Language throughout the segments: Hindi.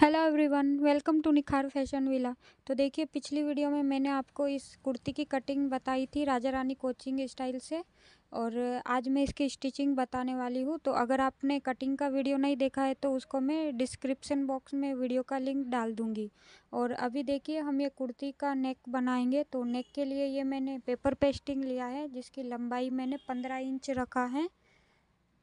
hello everyone welcome to Nikhar fashion villa तो देखिए पिछली वीडियो में मैंने आपको इस कुर्ती की कटिंग बताई थी राजा रानी कोचिंग स्टाइल से और आज मैं इसकी स्टिचिंग बताने वाली हूँ तो अगर आपने कटिंग का वीडियो नहीं देखा है तो उसको मैं डिस्क्रिप्शन बॉक्स में वीडियो का लिंक डाल दूँगी और अभी देखिए हम ये कुर्ती का नेक बनाएंगे तो नेक के लिए ये मैंने पेपर पेस्टिंग लिया है जिसकी लंबाई मैंने पंद्रह इंच रखा है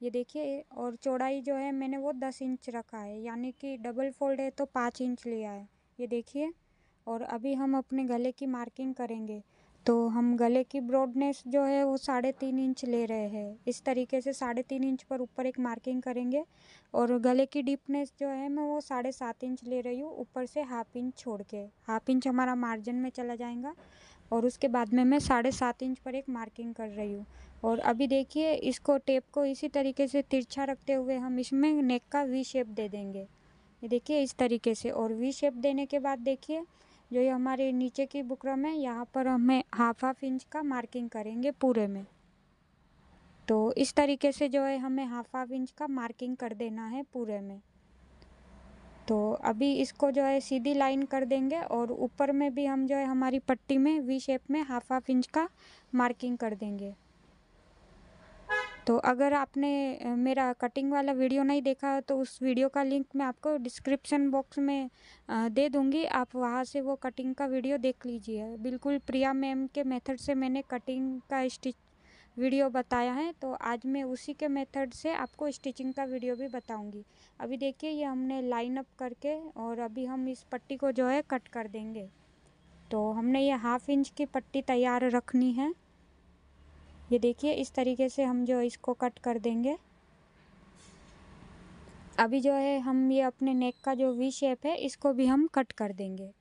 ये देखिए और चौड़ाई जो है मैंने वो दस इंच रखा है यानी कि डबल फोल्ड है तो पाँच इंच लिया है ये देखिए और अभी हम अपने गले की मार्किंग करेंगे तो हम गले की ब्रॉडनेस जो है वो साढ़े तीन इंच ले रहे हैं इस तरीके से साढ़े तीन इंच पर ऊपर एक मार्किंग करेंगे और गले की डीपनेस जो है मैं वो साढ़े सात इंच ले रही हूँ ऊपर से हाफ इंच छोड़ के हाफ इंच हमारा मार्जिन में चला जाएगा और उसके बाद में मैं साढ़े सात इंच पर एक मार्किंग कर रही हूँ और अभी देखिए इसको टेप को इसी तरीके से तिरछा रखते हुए हम इसमें नेक का वी शेप दे देंगे ये देखिए इस तरीके से और वी शेप देने के बाद देखिए जो ये हमारे नीचे की बुकरम है यहाँ पर हमें हाफ हाफ इंच का मार्किंग करेंगे पूरे में तो इस तरीके से जो है हमें हाफ हाफ इंच का मार्किंग कर देना है पूरे में तो अभी इसको जो है सीधी लाइन कर देंगे और ऊपर में भी हम जो है हमारी पट्टी में वी शेप में हाफ हाफ इंच का मार्किंग कर देंगे तो अगर आपने मेरा कटिंग वाला वीडियो नहीं देखा तो उस वीडियो का लिंक मैं आपको डिस्क्रिप्शन बॉक्स में दे दूँगी आप वहाँ से वो कटिंग का वीडियो देख लीजिए बिल्कुल प्रिया मैम के मेथड से मैंने कटिंग का स्टिच वीडियो बताया है तो आज मैं उसी के मेथड से आपको स्टिचिंग का वीडियो भी बताऊँगी अभी देखिए ये हमने लाइन अप करके और अभी हम इस पट्टी को जो है कट कर देंगे तो हमने ये हाफ इंच की पट्टी तैयार रखनी है ये देखिए इस तरीके से हम जो इसको कट कर देंगे अभी जो है हम ये अपने नेक का जो वी शेप है इसको भी हम कट कर देंगे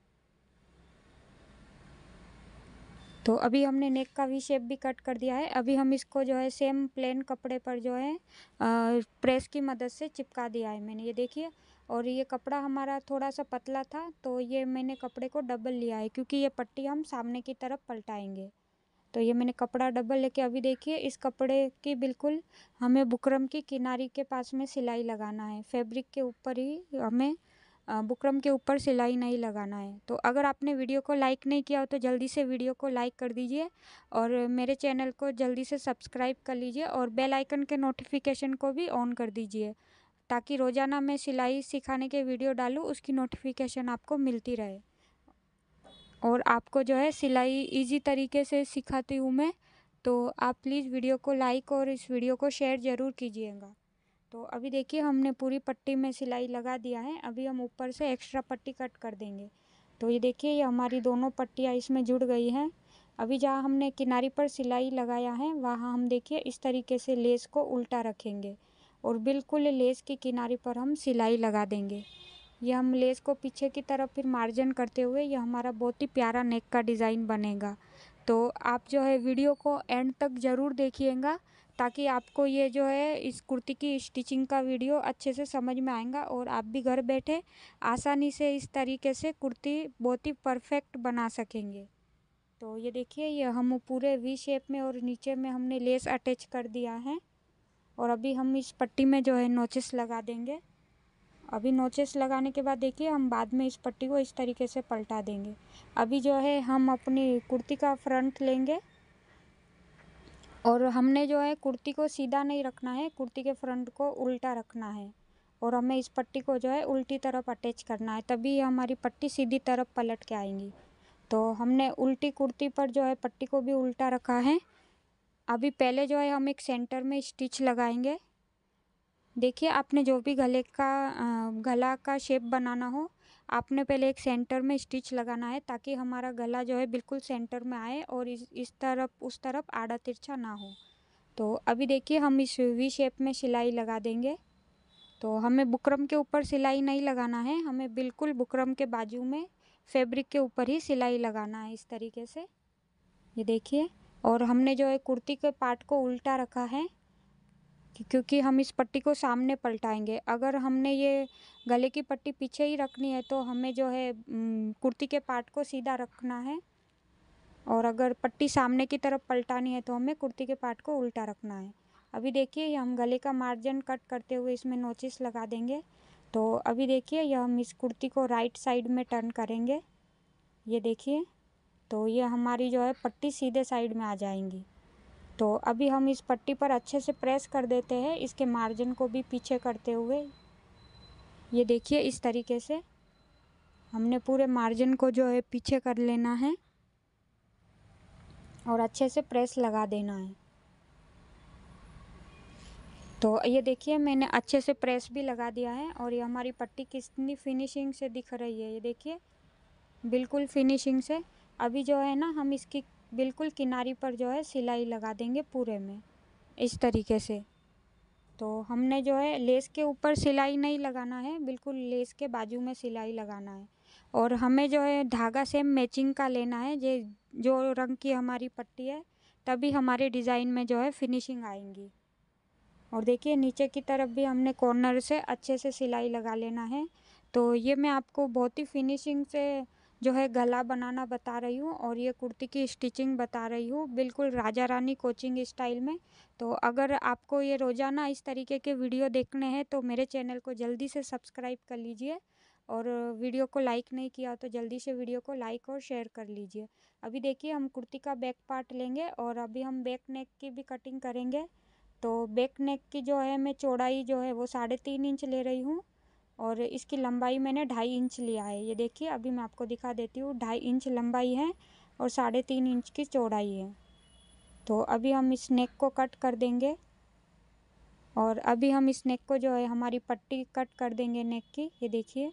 तो अभी हमने नेक का वी शेप भी कट कर दिया है अभी हम इसको जो है सेम प्लेन कपड़े पर जो है प्रेस की मदद से चिपका दिया है मैंने ये देखिए और ये कपड़ा हमारा थोड़ा सा पतला था तो ये मैंने कपड़े को डबल लिया है क्योंकि ये पट्टी हम सामने की तरफ पलटाएंगे तो ये मैंने कपड़ा डबल लेके अभी देखिए इस कपड़े की बिल्कुल हमें बुकरम की किनारी के पास में सिलाई लगाना है फैब्रिक के ऊपर ही हमें बुकरम के ऊपर सिलाई नहीं लगाना है तो अगर आपने वीडियो को लाइक नहीं किया हो तो जल्दी से वीडियो को लाइक कर दीजिए और मेरे चैनल को जल्दी से सब्सक्राइब कर लीजिए और बेल आइकन के नोटिफिकेशन को भी ऑन कर दीजिए ताकि रोज़ाना मैं सिलाई सिखाने के वीडियो डालूँ उसकी नोटिफिकेशन आपको मिलती रहे और आपको जो है सिलाई इजी तरीके से सिखाती हूँ मैं तो आप प्लीज़ वीडियो को लाइक और इस वीडियो को शेयर ज़रूर कीजिएगा तो अभी देखिए हमने पूरी पट्टी में सिलाई लगा दिया है अभी हम ऊपर से एक्स्ट्रा पट्टी कट कर देंगे तो ये देखिए ये हमारी दोनों पट्टियाँ इसमें जुड़ गई हैं अभी जहाँ हमने किनारी पर सिलाई लगाया है वहाँ हम देखिए इस तरीके से लेस को उल्टा रखेंगे और बिल्कुल लेस के किनारी पर हम सिलाई लगा देंगे यह हम लेस को पीछे की तरफ फिर मार्जिन करते हुए यह हमारा बहुत ही प्यारा नेक का डिज़ाइन बनेगा तो आप जो है वीडियो को एंड तक ज़रूर देखिएगा ताकि आपको ये जो है इस कुर्ती की स्टिचिंग का वीडियो अच्छे से समझ में आएगा और आप भी घर बैठे आसानी से इस तरीके से कुर्ती बहुत ही परफेक्ट बना सकेंगे तो ये देखिए ये हम पूरे वी शेप में और नीचे में हमने लेस अटैच कर दिया है और अभी हम इस पट्टी में जो है नोचेस लगा देंगे अभी नोचेस लगाने के बाद देखिए हम बाद में इस पट्टी को इस तरीके से पलटा देंगे अभी जो है हम अपनी कुर्ती का फ्रंट लेंगे और हमने जो है कुर्ती को सीधा नहीं रखना है कुर्ती के फ्रंट को उल्टा रखना है और हमें इस पट्टी को जो है उल्टी तरफ अटैच करना है तभी हमारी पट्टी सीधी तरफ पलट के आएंगी तो हमने उल्टी कुर्ती पर जो है पट्टी को भी उल्टा रखा है अभी पहले जो है हम एक सेंटर में स्टिच लगाएंगे देखिए आपने जो भी गले का गला का शेप बनाना हो आपने पहले एक सेंटर में स्टिच लगाना है ताकि हमारा गला जो है बिल्कुल सेंटर में आए और इस इस तरफ उस तरफ आड़ा तिरछा ना हो तो अभी देखिए हम इस वी शेप में सिलाई लगा देंगे तो हमें बुकरम के ऊपर सिलाई नहीं लगाना है हमें बिल्कुल बुकरम के बाजू में फैब्रिक के ऊपर ही सिलाई लगाना है इस तरीके से ये देखिए और हमने जो है कुर्ती के पार्ट को उल्टा रखा है क्योंकि हम इस पट्टी को सामने पलटाएंगे अगर हमने ये गले की पट्टी पीछे ही रखनी है तो हमें जो है कुर्ती के पार्ट को सीधा रखना है और अगर पट्टी सामने की तरफ पलटानी है तो हमें कुर्ती के पार्ट को उल्टा रखना है अभी देखिए हम गले का मार्जिन कट करते हुए इसमें नोचिस लगा देंगे तो अभी देखिए यह हम इस कुर्ती को राइट साइड में टर्न करेंगे ये देखिए तो ये हमारी जो है पट्टी सीधे साइड में आ जाएंगी तो अभी हम इस पट्टी पर अच्छे से प्रेस कर देते हैं इसके मार्जिन को भी पीछे करते हुए ये देखिए इस तरीके से हमने पूरे मार्जिन को जो है पीछे कर लेना है और अच्छे से प्रेस लगा देना है तो ये देखिए मैंने अच्छे से प्रेस भी लगा दिया है और ये हमारी पट्टी कितनी फिनिशिंग से दिख रही है ये देखिए बिल्कुल फिनिशिंग से अभी जो है ना हम इसकी बिल्कुल किनारी पर जो है सिलाई लगा देंगे पूरे में इस तरीके से तो हमने जो है लेस के ऊपर सिलाई नहीं लगाना है बिल्कुल लेस के बाजू में सिलाई लगाना है और हमें जो है धागा सेम मैचिंग का लेना है जे जो रंग की हमारी पट्टी है तभी हमारे डिज़ाइन में जो है फिनिशिंग आएंगी और देखिए नीचे की तरफ भी हमने कॉर्नर से अच्छे से सिलाई लगा लेना है तो ये मैं आपको बहुत ही फिनिशिंग से जो है गला बनाना बता रही हूँ और ये कुर्ती की स्टिचिंग बता रही हूँ बिल्कुल राजा रानी कोचिंग स्टाइल में तो अगर आपको ये रोज़ाना इस तरीके के वीडियो देखने हैं तो मेरे चैनल को जल्दी से सब्सक्राइब कर लीजिए और वीडियो को लाइक नहीं किया तो जल्दी से वीडियो को लाइक और शेयर कर लीजिए अभी देखिए हम कुर्ती का बैक पार्ट लेंगे और अभी हम बैक नेक की भी कटिंग करेंगे तो बैक नेक की जो है मैं चौड़ाई जो है वो साढ़े तीन इंच ले रही हूँ और इसकी लंबाई मैंने ढाई इंच लिया है ये देखिए अभी मैं आपको दिखा देती हूँ ढाई इंच लंबाई है और साढ़े तीन इंच की चौड़ाई है तो अभी हम इस नेक को कट कर देंगे और अभी हम इस नेक को जो है हमारी पट्टी कट कर देंगे नेक की ये देखिए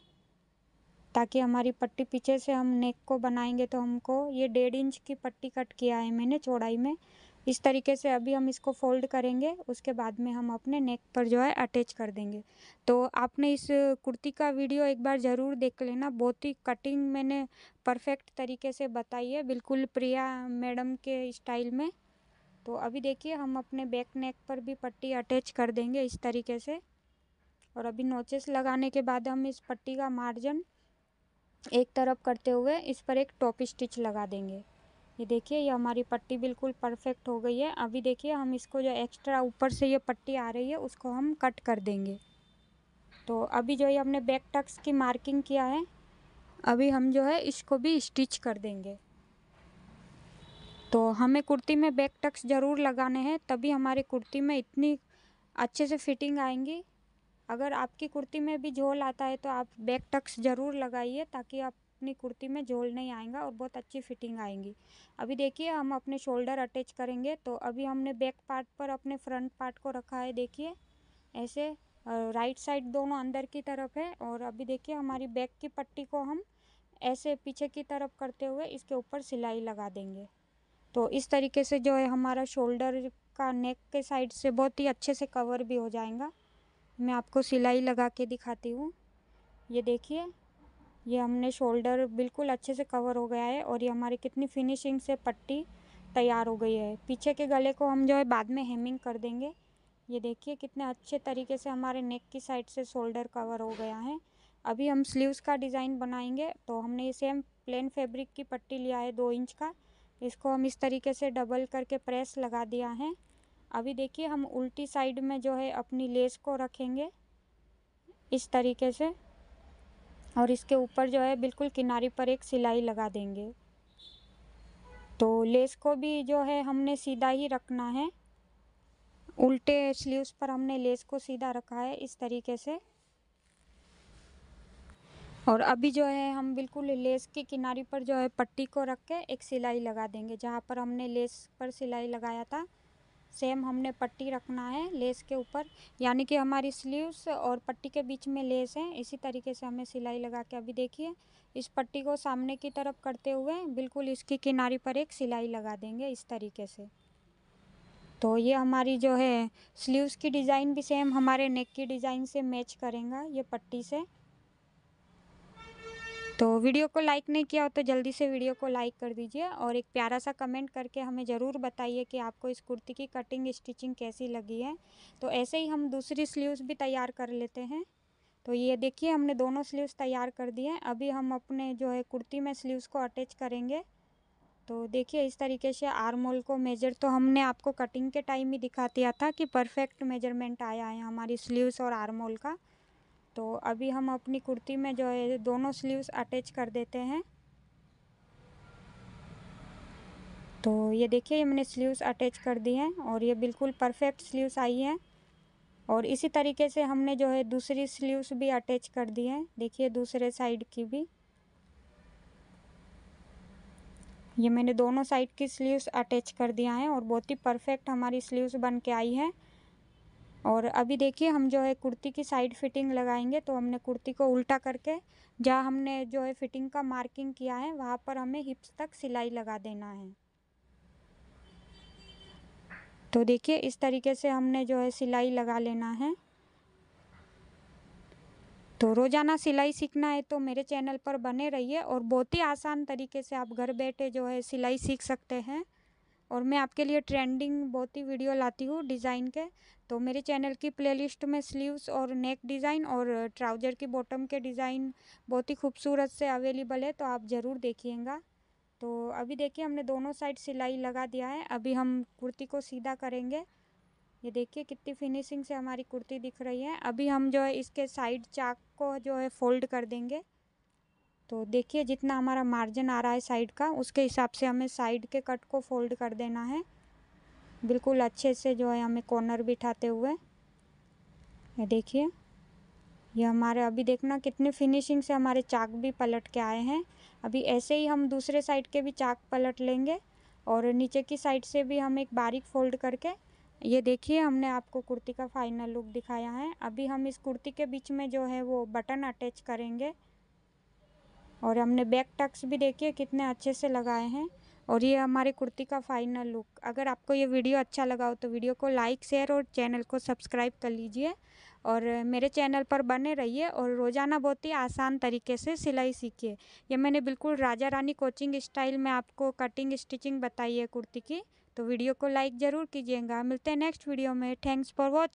ताकि हमारी पट्टी पीछे से हम नेक को बनाएंगे तो हमको ये डेढ़ इंच की पट्टी कट किया है मैंने चौड़ाई में इस तरीके से अभी हम इसको फोल्ड करेंगे उसके बाद में हम अपने नेक पर जो है अटैच कर देंगे तो आपने इस कुर्ती का वीडियो एक बार ज़रूर देख लेना बहुत ही कटिंग मैंने परफेक्ट तरीके से बताई है बिल्कुल प्रिया मैडम के स्टाइल में तो अभी देखिए हम अपने बैक नेक पर भी पट्टी अटैच कर देंगे इस तरीके से और अभी नोचेस लगाने के बाद हम इस पट्टी का मार्जिन एक तरफ करते हुए इस पर एक टॉप स्टिच लगा देंगे ये देखिए ये हमारी पट्टी बिल्कुल परफेक्ट हो गई है अभी देखिए हम इसको जो एक्स्ट्रा ऊपर से ये पट्टी आ रही है उसको हम कट कर देंगे तो अभी जो ये हमने बैक टक्स की मार्किंग किया है अभी हम जो है इसको भी स्टिच कर देंगे तो हमें कुर्ती में बैक टक्स ज़रूर लगाने हैं तभी हमारी कुर्ती में इतनी अच्छे से फिटिंग आएंगी अगर आपकी कुर्ती में भी झोल आता है तो आप बैक टक्स ज़रूर लगाइए ताकि आप अपनी कुर्ती में झोल नहीं आएगा और बहुत अच्छी फिटिंग आएंगी अभी देखिए हम अपने शोल्डर अटैच करेंगे तो अभी हमने बैक पार्ट पर अपने फ्रंट पार्ट को रखा है देखिए ऐसे राइट साइड दोनों अंदर की तरफ है और अभी देखिए हमारी बैक की पट्टी को हम ऐसे पीछे की तरफ करते हुए इसके ऊपर सिलाई लगा देंगे तो इस तरीके से जो है हमारा शोल्डर का नेक के साइड से बहुत ही अच्छे से कवर भी हो जाएगा मैं आपको सिलाई लगा के दिखाती हूँ ये देखिए ये हमने शोल्डर बिल्कुल अच्छे से कवर हो गया है और ये हमारी कितनी फिनिशिंग से पट्टी तैयार हो गई है पीछे के गले को हम जो है बाद में हेमिंग कर देंगे ये देखिए कितने अच्छे तरीके से हमारे नेक की साइड से शोल्डर कवर हो गया है अभी हम स्लीव्स का डिज़ाइन बनाएंगे तो हमने ये सेम प्लेन फैब्रिक की पट्टी लिया है दो इंच का इसको हम इस तरीके से डबल करके प्रेस लगा दिया है अभी देखिए हम उल्टी साइड में जो है अपनी लेस को रखेंगे इस तरीके से और इसके ऊपर जो है बिल्कुल किनारे पर एक सिलाई लगा देंगे तो लेस को भी जो है हमने सीधा ही रखना है उल्टे स्लीव्स पर हमने लेस को सीधा रखा है इस तरीके से और अभी जो है हम बिल्कुल लेस के किनारी पर जो है पट्टी को रख के एक सिलाई लगा देंगे जहाँ पर हमने लेस पर सिलाई लगाया था सेम हमने पट्टी रखना है लेस के ऊपर यानी कि हमारी स्लीव्स और पट्टी के बीच में लेस है इसी तरीके से हमें सिलाई लगा के अभी देखिए इस पट्टी को सामने की तरफ करते हुए बिल्कुल इसकी किनारी पर एक सिलाई लगा देंगे इस तरीके से तो ये हमारी जो है स्लीव्स की डिज़ाइन भी सेम हमारे नेक की डिज़ाइन से मैच करेंगे ये पट्टी से तो वीडियो को लाइक नहीं किया हो तो जल्दी से वीडियो को लाइक कर दीजिए और एक प्यारा सा कमेंट करके हमें ज़रूर बताइए कि आपको इस कुर्ती की कटिंग स्टिचिंग कैसी लगी है तो ऐसे ही हम दूसरी स्लीव्स भी तैयार कर लेते हैं तो ये देखिए हमने दोनों स्लीव्स तैयार कर दिए हैं अभी हम अपने जो है कुर्ती में स्लीव्स को अटैच करेंगे तो देखिए इस तरीके से आर्मोल को मेजर तो हमने आपको कटिंग के टाइम ही दिखा दिया था कि परफेक्ट मेजरमेंट आया है हमारी स्लीव्स और आर्मोल का तो अभी हम अपनी कुर्ती में जो है दोनों स्लीव्स अटैच कर देते हैं तो ये देखिए मैंने स्लीव्स अटैच कर दी हैं और ये बिल्कुल परफेक्ट स्लीव्स आई हैं और इसी तरीके से हमने जो है दूसरी स्लीव्स भी अटैच कर दी हैं देखिए दूसरे साइड की भी ये मैंने दोनों साइड की स्लीव्स अटैच कर दिया है और बहुत ही परफेक्ट हमारी स्लीव्स बन के आई हैं और अभी देखिए हम जो है कुर्ती की साइड फिटिंग लगाएंगे तो हमने कुर्ती को उल्टा करके जहाँ हमने जो है फिटिंग का मार्किंग किया है वहाँ पर हमें हिप्स तक सिलाई लगा देना है तो देखिए इस तरीके से हमने जो है सिलाई लगा लेना है तो रोज़ाना सिलाई सीखना है तो मेरे चैनल पर बने रहिए और बहुत ही आसान तरीके से आप घर बैठे जो है सिलाई सीख सकते हैं और मैं आपके लिए ट्रेंडिंग बहुत ही वीडियो लाती हूँ डिज़ाइन के तो मेरे चैनल की प्लेलिस्ट में स्लीव्स और नेक डिज़ाइन और ट्राउज़र की बॉटम के डिज़ाइन बहुत ही खूबसूरत से अवेलेबल है तो आप ज़रूर देखिएगा तो अभी देखिए हमने दोनों साइड सिलाई लगा दिया है अभी हम कुर्ती को सीधा करेंगे ये देखिए कितनी फिनिशिंग से हमारी कुर्ती दिख रही है अभी हम जो है इसके साइड चाक को जो है फोल्ड कर देंगे तो देखिए जितना हमारा मार्जिन आ रहा है साइड का उसके हिसाब से हमें साइड के कट को फोल्ड कर देना है बिल्कुल अच्छे से जो है हमें कॉर्नर बिठाते हुए ये देखिए ये हमारे अभी देखना कितने फिनिशिंग से हमारे चाक भी पलट के आए हैं अभी ऐसे ही हम दूसरे साइड के भी चाक पलट लेंगे और नीचे की साइड से भी हम एक बारीक फोल्ड करके ये देखिए हमने आपको कुर्ती का फाइनल लुक दिखाया है अभी हम इस कुर्ती के बीच में जो है वो बटन अटैच करेंगे और हमने बैक टक्स भी देखिए कितने अच्छे से लगाए हैं और ये हमारे कुर्ती का फाइनल लुक अगर आपको ये वीडियो अच्छा लगा हो तो वीडियो को लाइक शेयर और चैनल को सब्सक्राइब कर लीजिए और मेरे चैनल पर बने रहिए और रोज़ाना बहुत ही आसान तरीके से सिलाई सीखिए ये मैंने बिल्कुल राजा रानी कोचिंग स्टाइल में आपको कटिंग स्टिचिंग बताई है कुर्ती की तो वीडियो को लाइक ज़रूर कीजिएगा मिलते हैं नेक्स्ट वीडियो में थैंक्स फॉर वॉच